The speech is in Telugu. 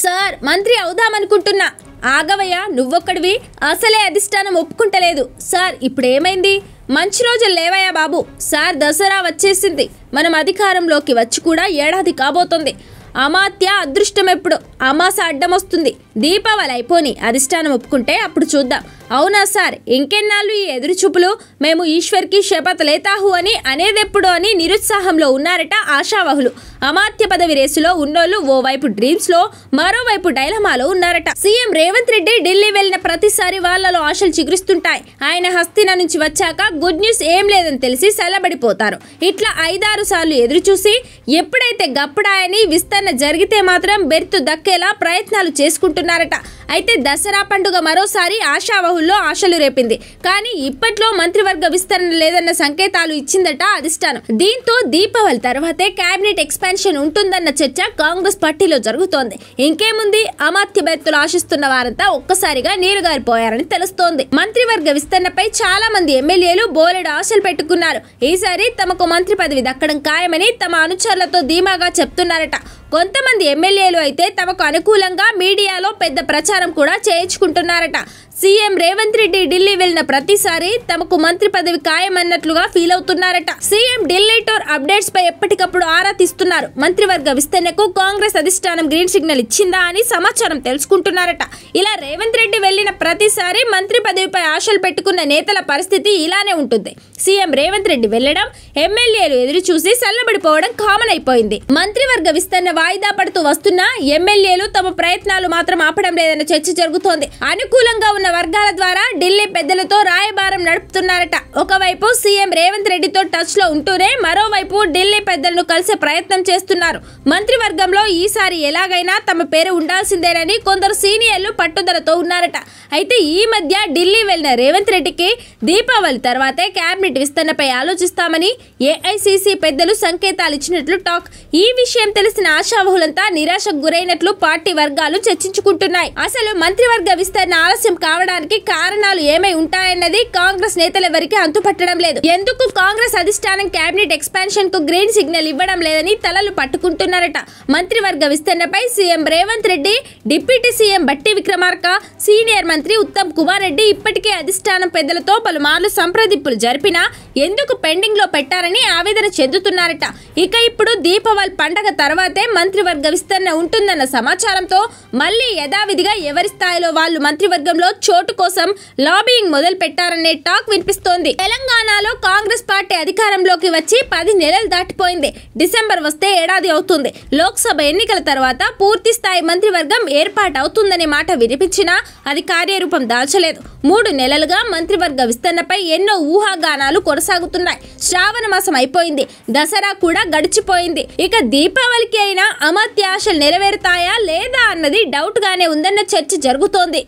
సార్ మంత్రి అవుదామనుకుంటున్నా ఆగవయ్య నువ్వొక్కడివి అసలే అధిష్టానం ఒప్పుకుంటలేదు సార్ ఇప్పుడేమైంది మంచి రోజులు లేవయ్యా బాబు సార్ దసరా వచ్చేసింది మనం అధికారంలోకి వచ్చి కూడా ఏడాది కాబోతుంది అమాత్య అదృష్టం ఎప్పుడు అమాస అడ్డం వస్తుంది దీపావళి అయిపోని అధిష్టానం ఒప్పుకుంటే అప్పుడు చూద్దాం అవునా సార్ ఇంకెన్నాళ్ళు ఈ ఎదురుచూపులు మేము ఈశ్వర్కి శపథ లేతాహు అని అనేదెప్పుడు అని నిరుత్సాహంలో ఉన్నారట ఆశావహులు అమాత్య పదవి రేసులో ఉన్నోళ్ళు ఓవైపు డ్రీమ్స్లో మరోవైపు డైలమాలో ఉన్నారట సీఎం రేవంత్ రెడ్డి ఢిల్లీ వెళ్లిన ప్రతిసారి వాళ్లలో ఆశలు చిగురిస్తుంటాయి ఆయన హస్తిన నుంచి వచ్చాక గుడ్ న్యూస్ ఏం లేదని తెలిసి సెలబడిపోతారు ఇట్లా ఐదారు సార్లు ఎదురుచూసి ఎప్పుడైతే గప్పుడాయని విస్తరణ జరిగితే మాత్రం బెర్తు దక్కేలా ప్రయత్నాలు చేసుకుంటున్నారు చేస్తున్నారట అయితే దసరా పండుగ మరోసారి ఆశావహుల్లో ఆశలు రేపింది కానీ ఇప్పట్లో మంత్రివర్గ విస్తరణ లేదన్న సంకేతాలు ఇచ్చిందట అధిష్టానం దీంతో దీపావళి తర్వాతే కేబినెట్ ఎక్స్పాన్షన్ ఉంటుందన్న చర్చ కాంగ్రెస్ పార్టీలో జరుగుతోంది ఇంకేముంది అమాత్యభ్యర్థులు ఆశిస్తున్న వారంతా ఒక్కసారిగా నీరుగారిపోయారని తెలుస్తోంది మంత్రివర్గ విస్తరణపై చాలా మంది ఎమ్మెల్యేలు బోలెడు ఆశలు పెట్టుకున్నారు ఈసారి తమకు మంత్రి పదవి దక్కడం ఖాయమని తమ అనుచరులతో ధీమాగా చెప్తున్నారట కొంతమంది ఎమ్మెల్యేలు అయితే తమకు అనుకూలంగా మీడియాలో పెద్ద ప్రచారం కూడా చేయించుకుంటున్నారట సీఎం రేవంత్ రెడ్డి ఢిల్లీ వెళ్లిన ప్రతిసారి తమకు మంత్రి పదవి ఖాయమన్నట్లుగా ఫీల్ అవుతున్నారట సీఎం ఢిల్లీ టోర్ అప్డేట్స్ పై ఎప్పటికప్పుడు ఆరా తీస్తున్నారు మంత్రివర్గ విస్తరణకు కాంగ్రెస్ అధిష్టానం గ్రీన్ సిగ్నల్ ఇచ్చిందా అని సమాచారం తెలుసుకుంటున్నారట ఇలా రేవంత్ రెడ్డి వెళ్లిన ప్రతిసారి మంత్రి పదవిపై ఆశలు పెట్టుకున్న నేతల పరిస్థితి ఇలానే ఉంటుంది సీఎం రేవంత్ రెడ్డి వెళ్లడం ఎమ్మెల్యేలు ఎదురు చూసి చల్లబడిపోవడం కామన్ అయిపోయింది మంత్రివర్గ విస్తరణ వాయిదా పడుతూ వస్తున్న ఎమ్మెల్యేలు తమ ప్రయత్నాలు మాత్రం ఆపడం లేదన్న చర్చ జరుగుతోంది అనుకూలంగా ఉన్న అనుకూల వర్గాల ద్వారా ఢిల్లీ పెద్దలతో రాయబారం నడుపుతున్నారట ఒకవైపు సీఎం రేవంత్ రెడ్డితో టచ్లో ఉంటూనే మరోవైపు ఢిల్లీ పెద్దలను కలిసే ప్రయత్నం చేస్తున్నారు మంత్రివర్గంలో ఈసారి ఎలాగైనా తమ పేరు ఉండాల్సిందేనని కొందరు సీనియర్లు పట్టుదలతో ఉన్నారట అయితే ఈ మధ్య ఢిల్లీ వెళ్లిన రేవంత్ రెడ్డికి దీపావళి తర్వాతే క్యాబినెట్ విస్తరణపై ఆలోచిస్తామని ఏఐసిసి పెద్దలు సంకేతాలు ఇచ్చినట్లు టాక్ ఈ విషయం తెలిసిన ఆశావహులంతా నిరాశకు గురైనట్లు పార్టీ వర్గాలు చర్చించుకుంటున్నాయి అసలు మంత్రివర్గ విస్తరణ ఆలస్యం కావాలి రావడానికి కారణాలు ఏమై ఉంటాయన్నది కాంగ్రెస్ నేతలెవరికి అంతుపట్టడం లేదు ఎందుకు కాంగ్రెస్ అధిష్టానం కేబినెట్ ఎక్స్పాన్షన్ కు గ్రీన్ సిగ్నల్ ఇవ్వడం లేదని తలలు పట్టుకుంటున్నారట మంత్రివర్గ విస్తరణపై CM Revanth Reddy deputy CM Bhatti Vikramarka senior మంత్రి ఉత్తమ్ కుమార్ రెడ్డి ఇప్పటికే అధిష్టానం పెద్దలతో పలుమార్లు సంప్రదింపులు జరిపినా ఎందుకు పెండింగ్ లో పెట్టారని ఆవేదన చెందుతున్నారట ఇక ఇప్పుడు దీపావళి పండగ తర్వాతే మంత్రివర్గ విస్తరణ ఉంటుందన్న సమాచారంతో మళ్ళీ యథావిధిగా ఎవరి స్థాయిలో వాళ్ళు మంత్రివర్గంలో చోటు కోసం లాబింగ్ మొదలు పెట్టారనే టాక్ వినిపిస్తోంది తెలంగాణలో కాంగ్రెస్ పార్టీ అధికారంలోకి వచ్చి పది నెలలు దాటిపోయింది డిసెంబర్ వస్తే ఏడాది అవుతుంది లోక్సభ ఎన్నికల తర్వాత పూర్తి స్థాయి మంత్రివర్గం ఏర్పాటు అవుతుందనే మాట వినిపించినా అది కార్యరూపం దాల్చలేదు మూడు నెలలుగా మంత్రివర్గ విస్తరణపై ఎన్నో ఊహాగానాలు కొనసాగుతున్నాయి శ్రావణ మాసం అయిపోయింది దసరా కూడా గడిచిపోయింది ఇక దీపావళికి అయినా అమర్త్యాశలు నెరవేరుతాయా లేదా అన్నది డౌట్ గానే ఉందన్న చర్చ జరుగుతోంది